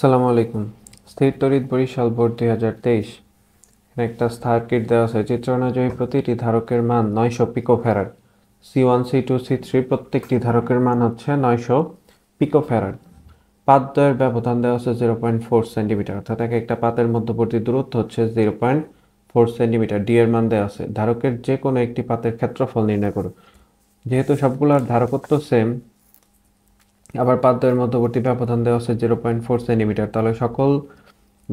সালামু আলাইকুম স্থির তরিৎ বরিশাল বোর্ড দুই হাজার তেইশ একটা সার্কিট দেওয়া আছে চিত্র অনুযায়ী প্রতিটি ধারকের মান নয়শো pico farad C one C two C three প্রত্যেকটি ধারকের মান হচ্ছে নয়শো পিকো ফেরার পাত দয়ের ব্যবধান দেওয়া আছে জিরো পয়েন্ট ফোর সেন্টিমিটার অর্থাৎ এক একটা পাতের মধ্যবর্তী দূরত্ব হচ্ছে zero point four centimetre D এর মান দেওয়া আছে ধারকের যে কোনো একটি পাতের ক্ষেত্রফল নির্ণয় করুন যেহেতু সবগুলোর ধারকত্ব সেম আবার পাদ্যের মধ্যবর্তী ব্যবধান দেওয়া আছে জিরো পয়েন্ট ফোর সেন্টিমিটার তাহলে সকল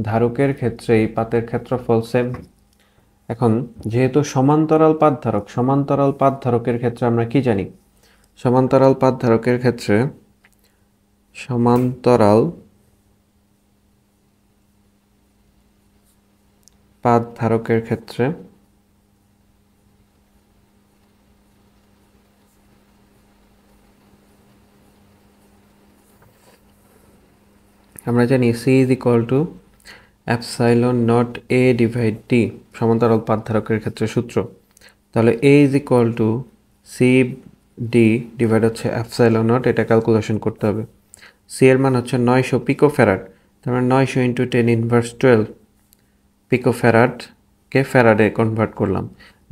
ধারকের ক্ষেত্রেই পাতের ক্ষেত্রফল সেম এখন যেহেতু সমান্তরাল পাত ধারক সমান্তরাল পাত ধারকের ক্ষেত্রে আমরা কি জানি সমান্তরাল পাত ধারকের ক্ষেত্রে সমান্তরাল পাত ধারকের ক্ষেত্রে আমরা জানি C is equal to epsilon not A divide D সমান্তরাল পাতধারকের ক্ষেত্রে সূত্র তাহলে A is equal to C D divide হচ্ছে অ্যাপসাইলন নট এটা ক্যালকুলেশন করতে হবে সি এর মান হচ্ছে নয়শো পিকো ফেরাট তার মানে নয়শো into ten inverse twelve pico ফেরাটকে ফেরাডে কনভার্ট করলাম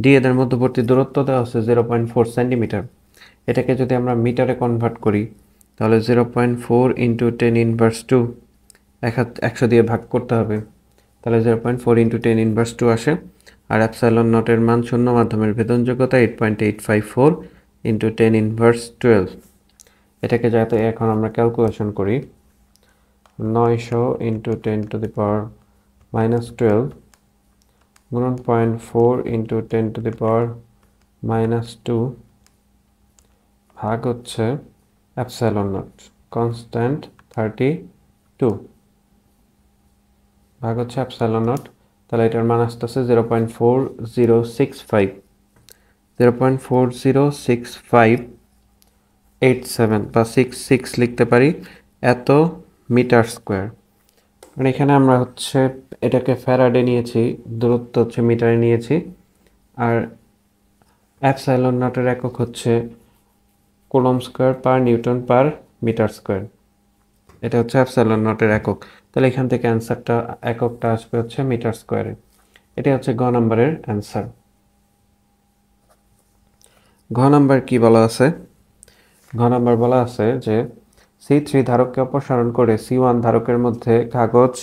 ডি এদের মধ্যবর্তী দূরত্ব দেওয়া হচ্ছে জিরো পয়েন্ট ফোর সেন্টিমিটার এটাকে যদি আমরা মিটারে কনভার্ট করি তাহলে zero point four into ten inverse two একশো দিয়ে ভাগ করতে হবে তাহলে zero point four into ten inverse two আসে আর অ্যাপসাইলন নটের মান শূন্য মাধ্যমের বেতনযোগ্যতা eight point eight five four into ten inverse twelve এটাকে যাতে এখন আমরা ক্যালকুলেশন করি নয়শো into ten to the power minus twelve গুণন point four into ten to the power minus two ভাগ হচ্ছে epsilon not constant thirty two ভাগ হচ্ছে অ্যাপসাইলন নট তাহলে এটার মান আসতেছে zero point four zero six five zero point four zero six five eight seven বা সিক্স সিক্স লিখতে পারি এত মিটার স্কোয়ার মানে এখানে আমরা হচ্ছে এটাকে ফ্যারাডে নিয়েছি দূরত্ব হচ্ছে মিটারে নিয়েছি আর অ্যাপসাইলন নটের একক হচ্ছে coulomb square per newton per metre square এটা হচ্ছে অ্যাপসাইলন নটের একক তাহলে এখান থেকে অ্যান্সারটা এককটা আসবে হচ্ছে মিটার স্কোয়ারে এটা হচ্ছে গ নাম্বারের অ্যান্সার ঘ নাম্বার কি বলা আছে ঘ নাম্বার বলা আছে যে সি থ্রি ধারককে অপসারণ করে সি ওয়ান ধারকের মধ্যে কাগজ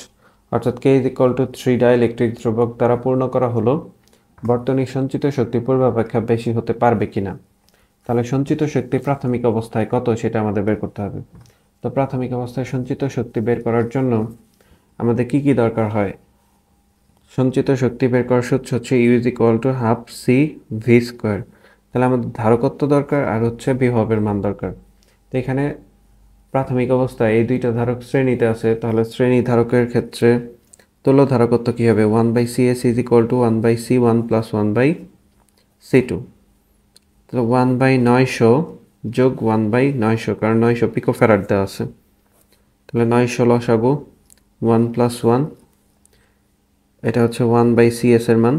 অর্থাৎ K equal to three dielectric ধ্রুবক দ্বারা পূর্ণ করা হলো বর্তনী সঞ্চিত শক্তি পূর্বাপেক্ষা বেশি হতে পারবে কিনা তাহলে সঞ্চিত শক্তি প্রাথমিক অবস্থায় কত সেটা আমাদের বের করতে হবে তো প্রাথমিক অবস্থায় সঞ্চিত শক্তি বের করার জন্য আমাদের কি কি দরকার হয় সঞ্চিত শক্তি বের করার সূত্র হচ্ছে U is equal to half C V square তাহলে আমাদের ধারকত্ব দরকার আর হচ্ছে বিভবের মান দরকার তো এখানে প্রাথমিক অবস্থায় এই দুইটা ধারক শ্রেণীতে আছে তাহলে শ্রেণী ধারকের ক্ষেত্রে তুল্য ধারকত্ব কী হবে one by C S is equal to one by C one plus one by C two তো ওয়ান বাই নয়শো যোগ ওয়ান বাই নয়শো কারণ নয়শো পিকো ফেরার দেওয়া আছে তাহলে নয়শো লসাগু ওয়ান প্লাস ওয়ান এটা হচ্ছে ওয়ান বাই সিএস এর মান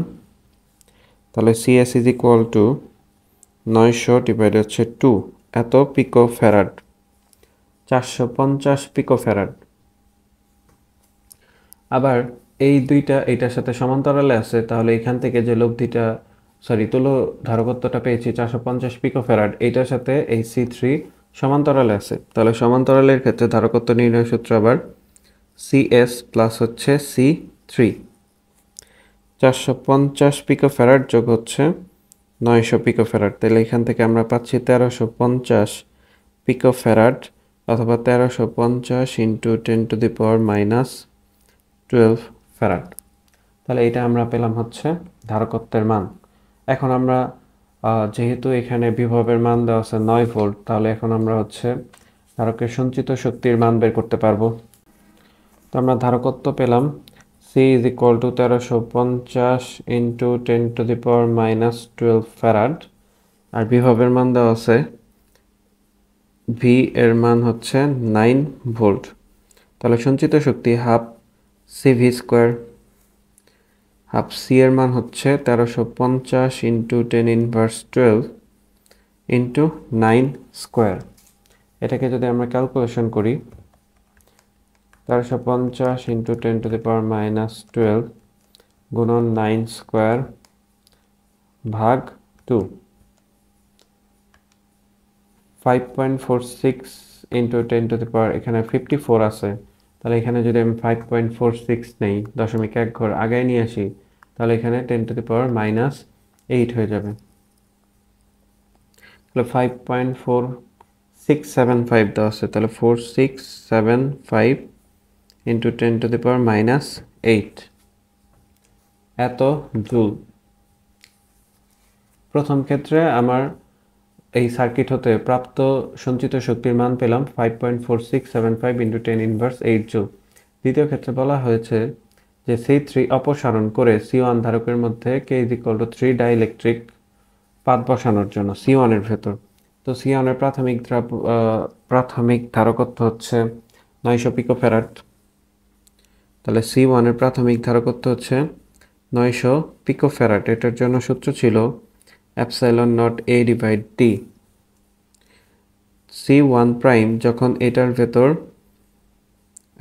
তাহলে সিএস ইজ ইকুয়াল টু নয়শো ডিভাইড হচ্ছে টু এত পিকো ফেরাড চারশো পঞ্চাশ পিকো ফেরাড আবার এই দুইটা এটার সাথে সমান্তরালে আছে তাহলে এখান থেকে যে লব্ধিটা সরি তুলো ধারকত্বটা পেয়েছি চারশো পঞ্চাশ পিকো ফেরাড এইটার সাথে এই সি থ্রি সমান্তরালে আছে তাহলে সমান্তরালের ক্ষেত্রে ধারকত্ব নির্ণয় সূত্র আবার সি এস প্লাস হচ্ছে সি থ্রি চারশো পঞ্চাশ ফেরাড যোগ হচ্ছে নয়শো পিকো ফেরাড তাহলে এখান থেকে আমরা পাচ্ছি তেরোশো পঞ্চাশ ফেরাড অথবা তেরোশো পঞ্চাশ into ten to the power minus twelve farad তাহলে এটা আমরা পেলাম হচ্ছে ধারকত্বের মান এখন আমরা যেহেতু এখানে বিভবের মান দেওয়া আছে নয় ভোল্ট তাহলে এখন আমরা হচ্ছে ধারকের সঞ্চিত শক্তির মান বের করতে পারবো তো আমরা ধারকত্ব পেলাম সি ইজ ইকুয়াল টু তেরোশো পঞ্চাশ into ten to the power minus twelve farad আর বিভবের মান দেওয়া আছে ভি এর মান হচ্ছে নাইন ভোল্ট তাহলে সঞ্চিত শক্তি half C V square half C এর মান হচ্ছে তেরোশো পঞ্চাশ into ten inverse twelve into nine square এটাকে যদি আমরা ক্যালকুলেশন করি তেরোশো পঞ্চাশ into ten to the power minus twelve গুণন নাইন স্কোয়ার ভাগ two five point four six into ten to the power এখানে ফিফটি ফোর আছে তাহলে এখানে যদি আমি ফাইভ পয়েন্ট ফোর সিক্স নেই দশমিক এক ঘর আগে নিয়ে আসি তাহলে এখানে ten to the power minus eight হয়ে যাবে তাহলে five point four six seven five দেওয়া আছে তাহলে four six seven five into ten to the power minus eight এত জুল প্রথম ক্ষেত্রে আমার এই সার্কিট হতে প্রাপ্ত সঞ্চিত শক্তির মান পেলাম five point four six seven five into ten inverse eight joule দ্বিতীয় ক্ষেত্রে বলা হয়েছে যে সি থ্রি অপসারণ করে সি ওয়ান ধারকের মধ্যে K is equal to three dielectric পাত বসানোর জন্য সি ওয়ানের ভেতর তো সি ওয়ানের প্রাথমিক প্রাথমিক ধারকত্ব হচ্ছে নয়শো পিকো ফেরাট তাহলে সি ওয়ানের প্রাথমিক ধারকত্ব হচ্ছে নয়শো পিকো ফেরাট এটার জন্য সূত্র ছিল epsilon not A divide D C one prime যখন এটার ভেতর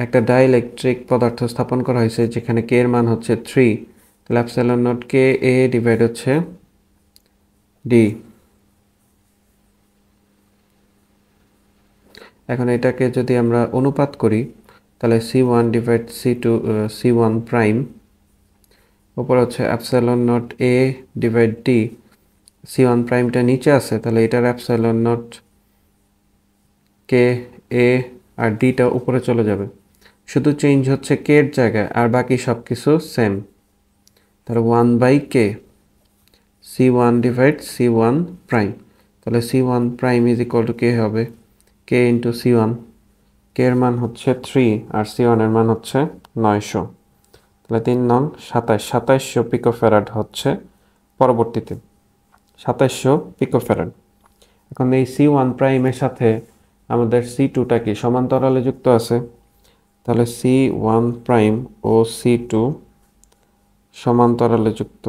একটা ডাইইলেকট্রিক পদার্থ স্থাপন করা হয়েছে যেখানে কে এর মান হচ্ছে থ্রি তাহলে epsilon not K A divide হচ্ছে ডি এখন এটাকে যদি আমরা অনুপাত করি তাহলে C one divide C two C one prime ওপর হচ্ছে epsilon not A divide D C one প্রাইমটা নিচে আছে তাহলে এটার অ্যাপসাইলন নট কে এ আর ডিটা উপরে চলে যাবে শুধু চেঞ্জ হচ্ছে কে এর জায়গায় আর বাকি সব কিছু সেম তাহলে one by K C one divide C one prime তাহলে C one prime is equal to K হবে K into C one K এর মান হচ্ছে থ্রি আর সি ওয়ানের মান হচ্ছে নয়শো তাহলে তিন নং সাতাশ সাতাশশো পিকো ফেরাট হচ্ছে পরবর্তীতে সাতাইশশো পিকোফেরাড এখন এই সি ওয়ান প্রাইমের সাথে আমাদের সি টুটা কি সমান্তরালে যুক্ত আছে তাহলে সি ওয়ান প্রাইম ও সি টু সমান্তরালে যুক্ত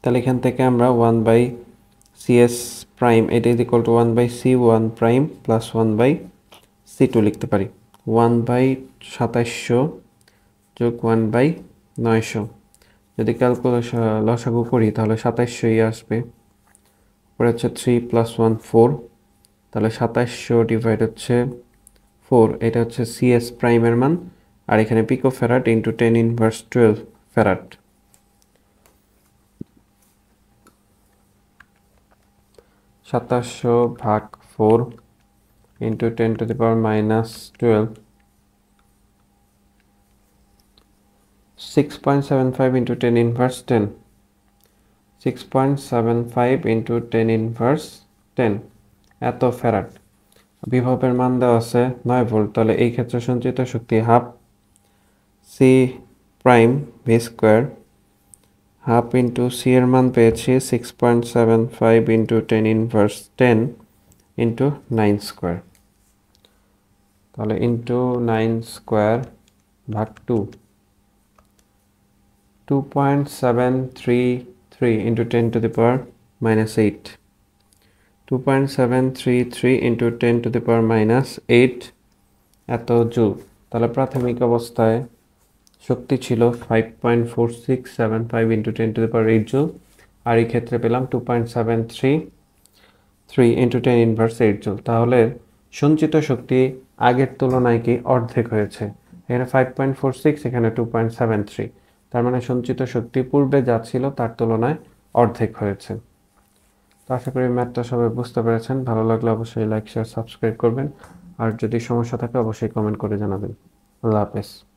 তাহলে এখান থেকে আমরা ওয়ান বাই সিএস প্রাইম এটা is equal to one by C one prime plus one by C two লিখতে পারি ওয়ান বাই সাতাশশো যোগ ওয়ান বাই নয়শো যদি ক্যালকুলেশ লসাগু করি তাহলে ইয়ে আসবে পরে হচ্ছে থ্রি প্লাস ওয়ান ফোর তাহলে সাতাশশো ডিভাইড হচ্ছে ফোর এটা হচ্ছে সিএস প্রাইমের মান আর এখানে pico farad into ten inverse twelve farad সাতাশশো ভাগ four into ten to the power minus twelve 6.75 into 10 inverse 10 6.75 into 10 inverse 10 এত ফ্যারাড বিভবের মান দেওয়া আছে নয় ভোল্ট তাহলে এই ক্ষেত্রে সঞ্চিত শক্তি half C prime V square half into C এর মান পেয়েছি six point seven five into ten inverse ten into nine square তাহলে ইনটু নাইন স্কোয়ার ভাগ two 2.733 into 10 to the power minus 8 2.733 into 10 to the power minus 8 এত joule তাহলে প্রাথমিক অবস্থায় শক্তি ছিল 5.4675 into 10 to the power 8 joule আর এই ক্ষেত্রে পেলাম 2.733 into 10 ইনভার্স 8 জুল তাহলে সঞ্চিত শক্তি আগের তুলনায় কি অর্ধেক হয়েছে এখানে 5.46 এখানে 2.73 তার মানে সঞ্চিত শক্তি পূর্বে যা ছিল তার তুলনায় অর্ধেক হয়েছে তো আশা করি ম্যাথটা সবাই বুঝতে পেরেছেন ভালো লাগলে অবশ্যই লাইক শেয়ার সাবস্ক্রাইব করবেন আর যদি সমস্যা থাকে অবশ্যই কমেন্ট করে জানাবেন আল্লাহ হাফেজ